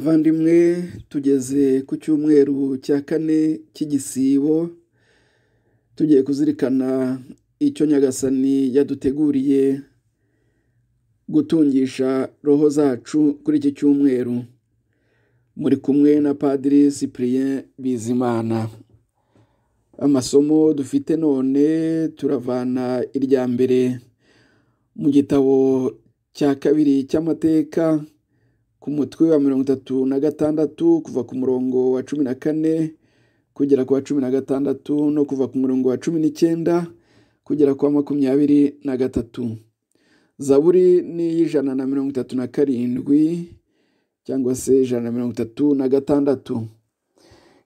bavandimwe tugeze ku cyumweru cya kane cy'igisibo tugiye kuzirikana icyo nyagasani yaduteguriye gutungisha roho zacu kuri iki cyumweru muri kumwe na padiri cyprien bizimana amasomo dufite none turavana irya mbere mu gitabo cya kabiri cy'amateka ku mutwe wa mirongo itatu na gatandatu kuva ku murongo wa cumi na kane kugera ku wa cumi na gatandatu no kuva ku murongo wa cumi n'icyenda kugera ku wa makumyabiri na gatatu zaburi ni iy'ijana na mirongo itatu na karindwi cyangwa se ijana na mirongo itatu na gatandatu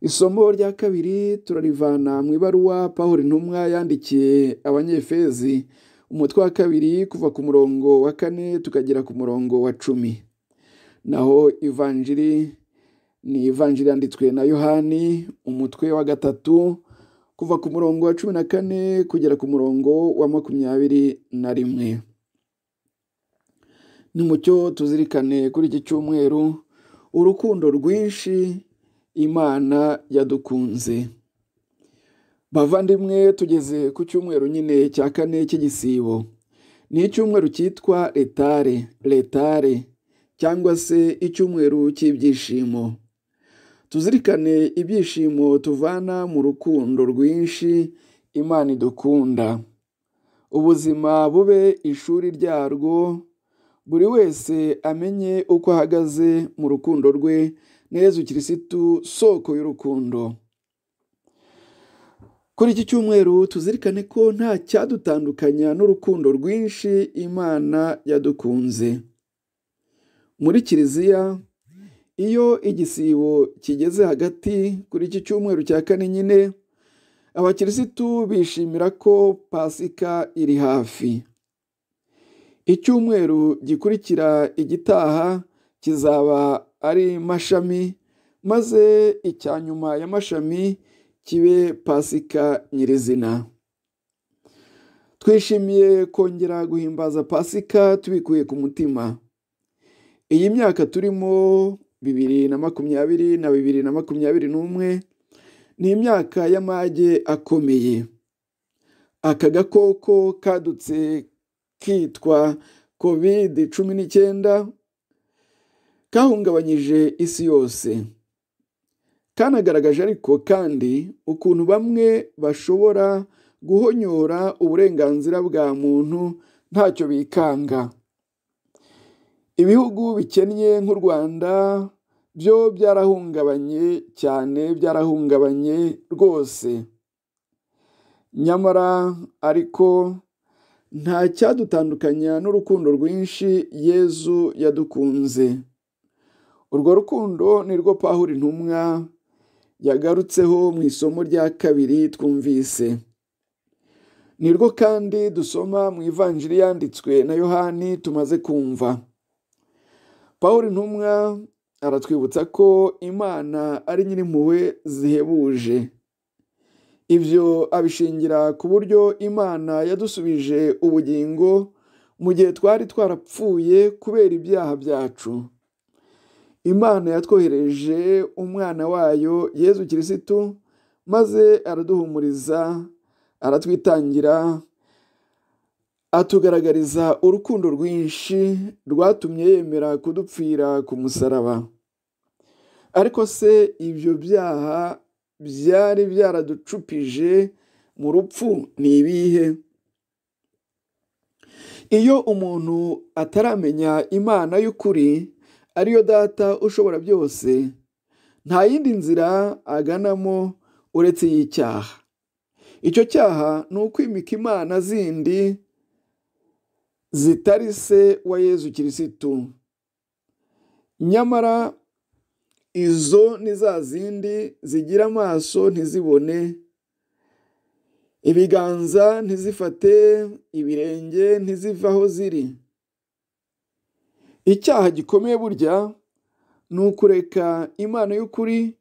isomo rya kabiri turarivana mu ibaruwa pahuri intumwa yandikiye abanyefezi umutwe wa kabiri kuva ku murongo wa kane tukagera ku murongo wa cumi naho ivanjiri ni ivanjiri yanditswe na yohani umutwe wa gatatu kuva ku murongo wa cumi na kane kugera ku murongo wa makumyabiri na rimwe ni mucyo tuzirikane kuri iki cyumweru urukundo rwinshi imana yadukunze bavandimwe tugeze ku cyumweru nyine cya kane cy'igisibo ni icyumweru cyitwa retare retare cyangwa se icyumweru cy'ibyishimo tuzirikane ibyishimo tuvana mu rukundo rwinshi imana idukunda ubuzima bube ishuri ryarwo buri wese amenye uko ahagaze mu rukundo rwe neza ukirisitu soko y'urukundo kuri iki cyumweru tuzirikane ko nta cyadutandukanya n'urukundo rwinshi imana yadukunze muri kiliziya iyo igisibo kigeze hagati kuri iki cyumweru cya kane nyine abakirisitu bishimira ko pasika iri hafi icyumweru gikurikira igitaha kizaba ari mashami maze icya nyuma ya mashami kibe pasika nyirizina twishimiye kongera guhimbaza pasika tubikuye ku mutima Iyi myaka turimo bibiri na makumyabiri na bibiri na makumyabiri n'umwe ni imyaka y'amage akomeye, aka gakoko kadutse kitwa kovide cumi n'icyenda kahungabanyije isi yose, kanagaragaje ariko kandi ukuntu bamwe bashobora guhonyora uburenganzira bwa muntu ntacyo bikanga. Ibihugu bikennye nk'u Rwanda byo byarahungabanye cyane byarahungabanye rwose, nyamara ariko nta cyadutandukanya n'urukundo rwinshi Yezu yadukunze, urwo rukundo ni rwo Pawulo intumwa yagarutseho mu isomo rya kabiri twumvise, ni rwo kandi dusoma mu ivanjiri yanditswe na Yohani tumaze kumva. paul intumwa aratwibutsa ko imana ari nyir'impuhwe zihebuje ibyo abishingira ku buryo imana yadusubije ubugingo mu gihe twari twarapfuye kubera ibyaha byacu imana yatwohereje umwana wayo yezu kirisitu maze araduhumuriza aratwitangira atugaragariza urukundo rwinshi rwatumye yemera kudupfira ku musaraba ariko se ibyo byaha byari byaraducupije mu rupfu ni ibihe iyo umuntu ataramenya imana y'ukuri ariyo data ushobora byose nta yindi nzira aganamo uretse y'icyaha icyo cyaha ni ukwimika imana zindi zitari se wa yezu kirisitu nyamara izo ni za zindi zigira amaso ntizibone ibiganza ntizifate ibirenge ntizive aho ziri icyaha gikomeye burya ni ukureka imana y'ukuri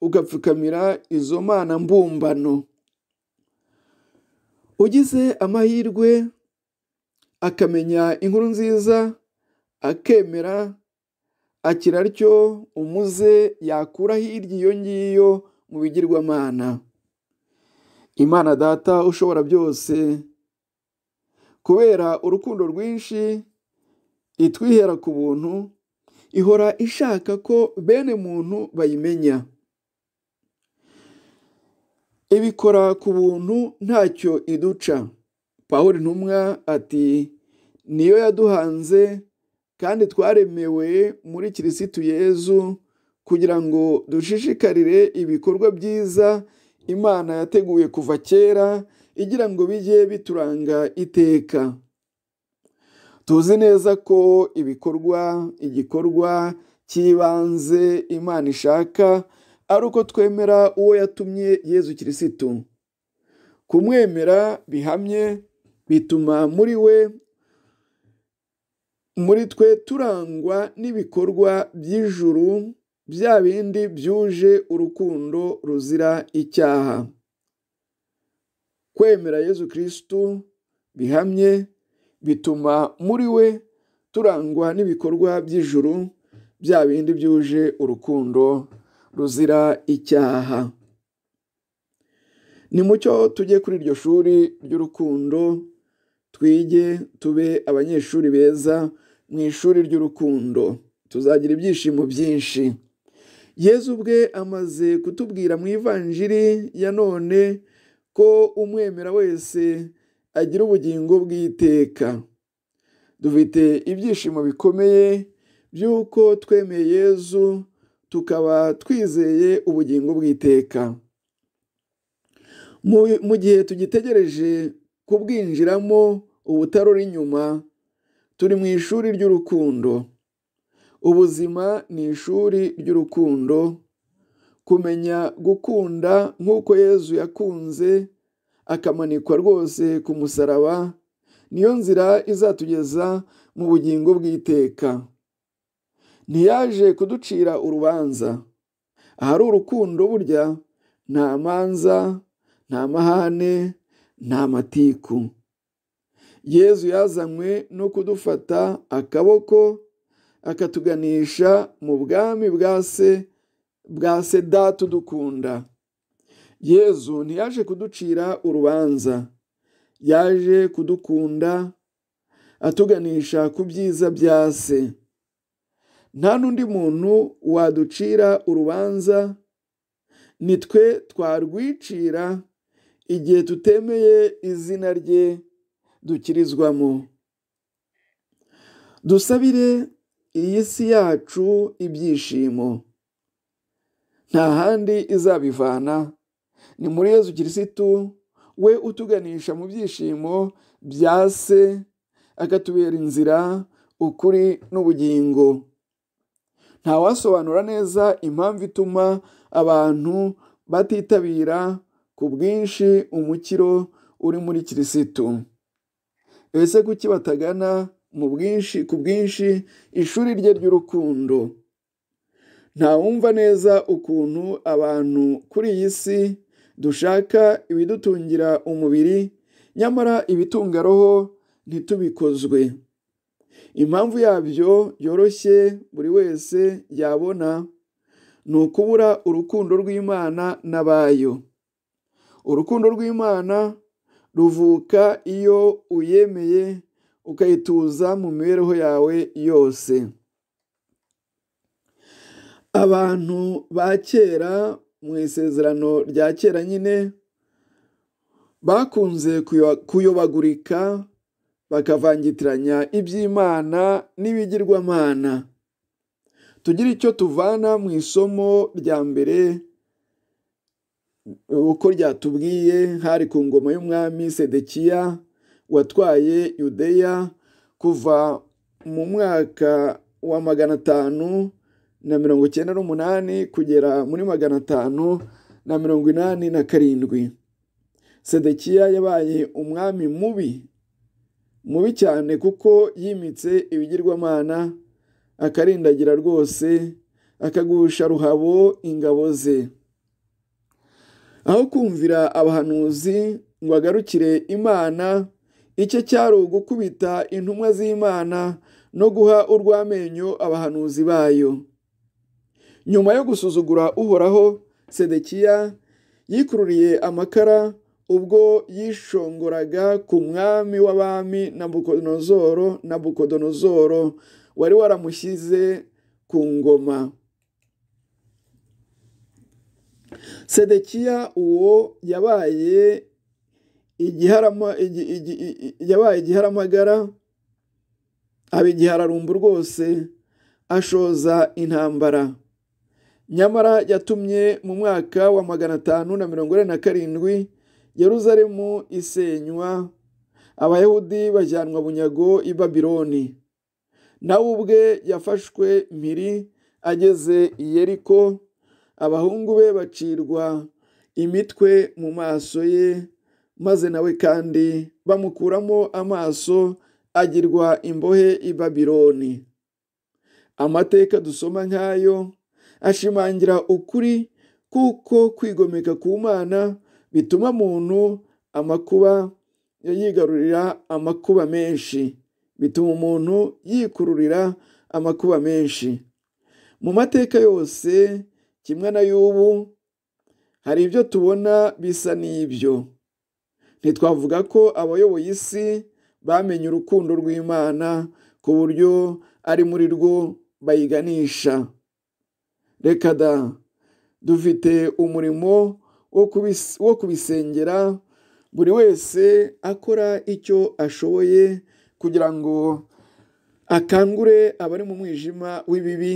ugapfukamira izo mana mbumbano ugize amahirwe akamenya inkuru nziza akemera akiraryo umuze yakura hirya iyo ngiyo mu bigirwamana imana data ushobora byose kubera urukundo rwinshi itwihera ku buntu ihora ishaka ko bene muntu bayimenya ibikora ku buntu ntacyo iduca paul ntumwa ati niyo yaduhanze kandi twaremewe muri kirisitu yezu kugira ngo dushishikarire ibikorwa byiza imana yateguye kuva kera igira ngo bijye bituranga iteka tuzi neza ko ibikorwa igikorwa cy'ibanze imana ishaka ari uko twemera uwo yatumye yezu kirisitu kumwemera bihamye bituma muri we muri twe turangwa n'ibikorwa by'ijuru bya bindi byuje urukundo ruzira icyaha kwemera yezu kirisitu bihamye bituma muri we turangwa n'ibikorwa by'ijuru bya bindi byuje urukundo ruzira icyaha ni mucyo tujye kuri iryo shuri ry'urukundo twige tube abanyeshuri beza mu ishuri ry'urukundo tuzagira ibyishimo byinshi yezu ubwe amaze kutubwira mu ivanjiri ya none ko umwemera wese agira ubugingo bw'iteka dufite ibyishimo bikomeye by'uko twemeye yezu tukaba twizeye ubugingo bw'iteka mu gihe tugitegereje kubwinjiramo ubutarura inyuma turi mu ishuri ry'urukundo ubuzima ni ishuri ry'urukundo kumenya gukunda nk'uko yezu yakunze akamanikwa rwose ku musaraba niyo nzira izatugeza mu bugingo bw'iteka ntiyaje kuducira urubanza ahari urukundo burya nta manza nta mahane nta matiku yezu yazanywe no kudufata akaboko akatuganisha mu bwami bwa se bwa se data udukunda yezu ntiyaje kuducira urubanza yaje kudukunda atuganisha ku byiza bya se nta n'undi muntu waducira urubanza ni twe twarwicira igihe tutemeye izina rye dukirizwamo dusabire iyi si yacu ibyishimo nta handi izabivana ni muri Yezu kirisitu we utuganisha mu byishimo bya se akatubera inzira ukuri n'ubugingo ntawasobanura neza impamvu ituma abantu batitabira ku bwinshi umukiro uri muri kirisitu ese kuki batagana mu bwinshi ku bwinshi ishuri rye ry'urukundo ntawumva neza ukuntu abantu kuri iyi si dushaka ibidutungira umubiri nyamara ibitunga roho ntitubikozwe impamvu yabyo yoroshye buri wese yabona ni ukubura urukundo rw'imana n'abayo urukundo rw'imana ruvuka iyo uyemeye ukayituza mu mibereho yawe yose abantu ba kera mu isezerano rya kera nyine bakunze kuyobagurika bakavangitiranya iby'imana n'ibigirwamana tugira icyo tuvana mu isomo rya mbere uko ryatubwiye hari ku ngoma y'umwami sedekiya watwaye yudeya kuva mu mwaka wa magana atanu na mirongo icyenda n'umunani kugera muri magana atanu na mirongo inani na karindwi sedekiya yabaye umwami mubi mubi cyane kuko yimitse ibigirwamana akarindagira rwose akagusha ruhabo ingabo ze aho kumvira abahanuzi ngo agarukire imana icyo cyari ugukubita intumwa z'imana no guha urw'amenyo abahanuzi bayo nyuma yo gusuzugura uhoraho sedekiya yikururiye amakara ubwo yishongoraga ku mwami w'abami na na Bukodonozoro wari waramushyize ku ngoma sedekiya uwo yabaye yabaye igiharamagara aba igihararumbu rwose ashoza intambara nyamara yatumye mu mwaka wa magana atanu na mirongo ine na karindwi yeruzalemu isenywa abayahudi bajyanwa bunyago i Babiloni nawe ubwe yafashwe mpiri ageze i yeriko abahungu be bacirwa imitwe mu maso ye maze nawe kandi bamukuramo amaso agirwa imbohe i Babiloni. amateka dusoma nk'ayo ashimangira ukuri kuko kwigomeka ku mana bituma muntu amakuba yigarurira amakuba menshi bituma umuntu yikururira amakuba menshi mu mateka yose kimwe na y'ubu hari ibyo tubona bisa n'ibyo ntitwavuga ko abayoboye isi bamenye urukundo rw'imana ku buryo ari muri rwo bayiganisha reka da dufite umurimo wo kubisengera buri wese akora icyo ashoboye kugira ngo akangure abari mu mwijima w'ibibi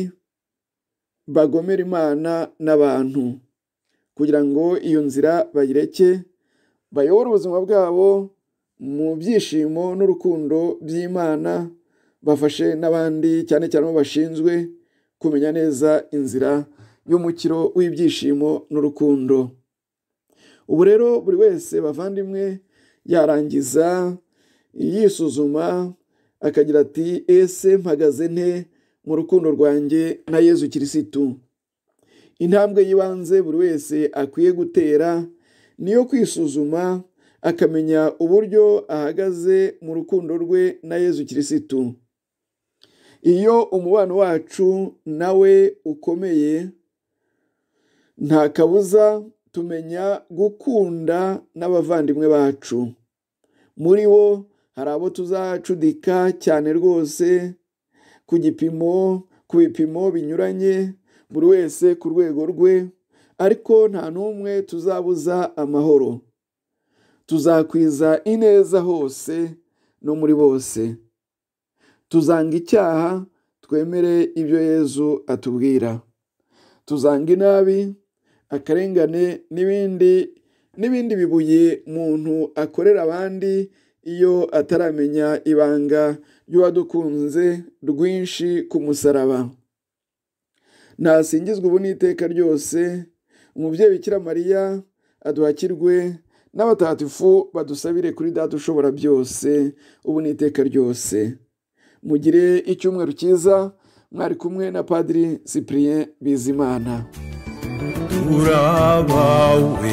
bagomera imana n'abantu kugira ngo iyo nzira bayireke bayobore ubuzima bwabo mu byishimo n'urukundo by'imana bafashe n'abandi cyane cyane abo bashinzwe kumenya neza inzira y'umukiro w'ibyishimo n'urukundo ubu rero buri wese bavandimwe yarangiza yisuzuma akagira ati ese mpagaze nte mu rukundo rwanjye na yezu kirisitu intambwe y'ibanze buri wese akwiye gutera ni iyo kwisuzuma akamenya uburyo ahagaze mu rukundo rwe na yezu kirisitu iyo umubano wacu nawe ukomeye nta kabuza tumenya gukunda n'abavandimwe bacu muri bo hari abo tuzacudika cyane rwose ku gipimo ku bipimo binyuranye buri wese ku rwego rwe ariko nta n'umwe tuzabuza amahoro tuzakwiza ineza hose no muri bose tuzanga icyaha twemere ibyo yezu atubwira tuzanga inabi akarengane n'ibindi n'ibindi bibuye muntu akorera abandi iyo ataramenya ibanga ry'uwadukunze rwinshi ku musaraba ntasingizwe ubu n'iteka ryose umubyeyi bikira mariya aduhakirwe n'abatagatifu badusabire kuri data ushobora byose ubu n'iteka ryose mugire icyumweru cyiza mwari kumwe na padiri cyprien bizimana urabawe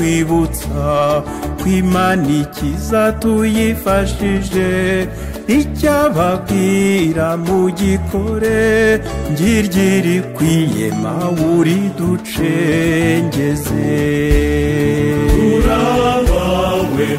kutwibutsa ko imana ikiza tuyifashije icyababwira mu gikore ngirigiri ikwiye mawuri ducengeze turabawe